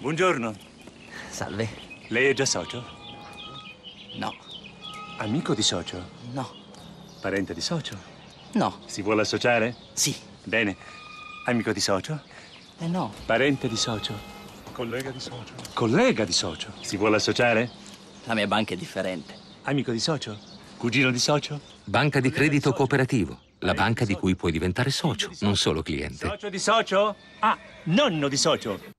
Buongiorno. Salve. Lei è già socio? No. Amico di socio? No. Parente di socio? No. Si vuole associare? Sì. Bene. Amico di socio? Eh no. Parente di socio? Collega di socio. Collega di socio? Si vuole associare? La mia banca è differente. Amico di socio? Cugino di socio? Banca di credito cooperativo. La banca di cui puoi diventare socio, non solo cliente. Socio di socio? Ah, nonno di socio.